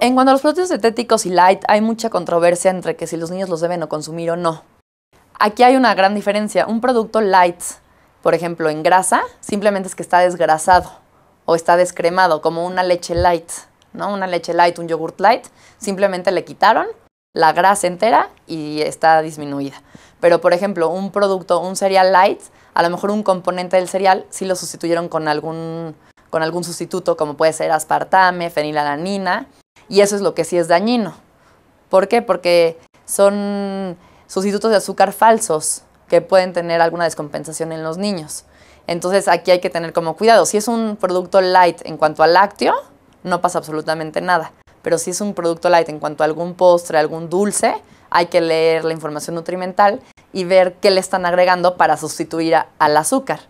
En cuanto a los productos dietéticos y light, hay mucha controversia entre que si los niños los deben o consumir o no. Aquí hay una gran diferencia. Un producto light, por ejemplo, en grasa, simplemente es que está desgrasado o está descremado, como una leche light, ¿no? Una leche light, un yogurt light, simplemente le quitaron la grasa entera y está disminuida. Pero, por ejemplo, un producto, un cereal light, a lo mejor un componente del cereal sí lo sustituyeron con algún, sustituto, como puede ser aspartame, fenilalanina, y eso es lo que sí es dañino. ¿Por qué? Porque son sustitutos de azúcar falsos que pueden tener alguna descompensación en los niños. Entonces aquí hay que tener como cuidado. Si es un producto light en cuanto al lácteo, no pasa absolutamente nada pero si es un producto light en cuanto a algún postre, algún dulce, hay que leer la información nutrimental y ver qué le están agregando para sustituir al azúcar.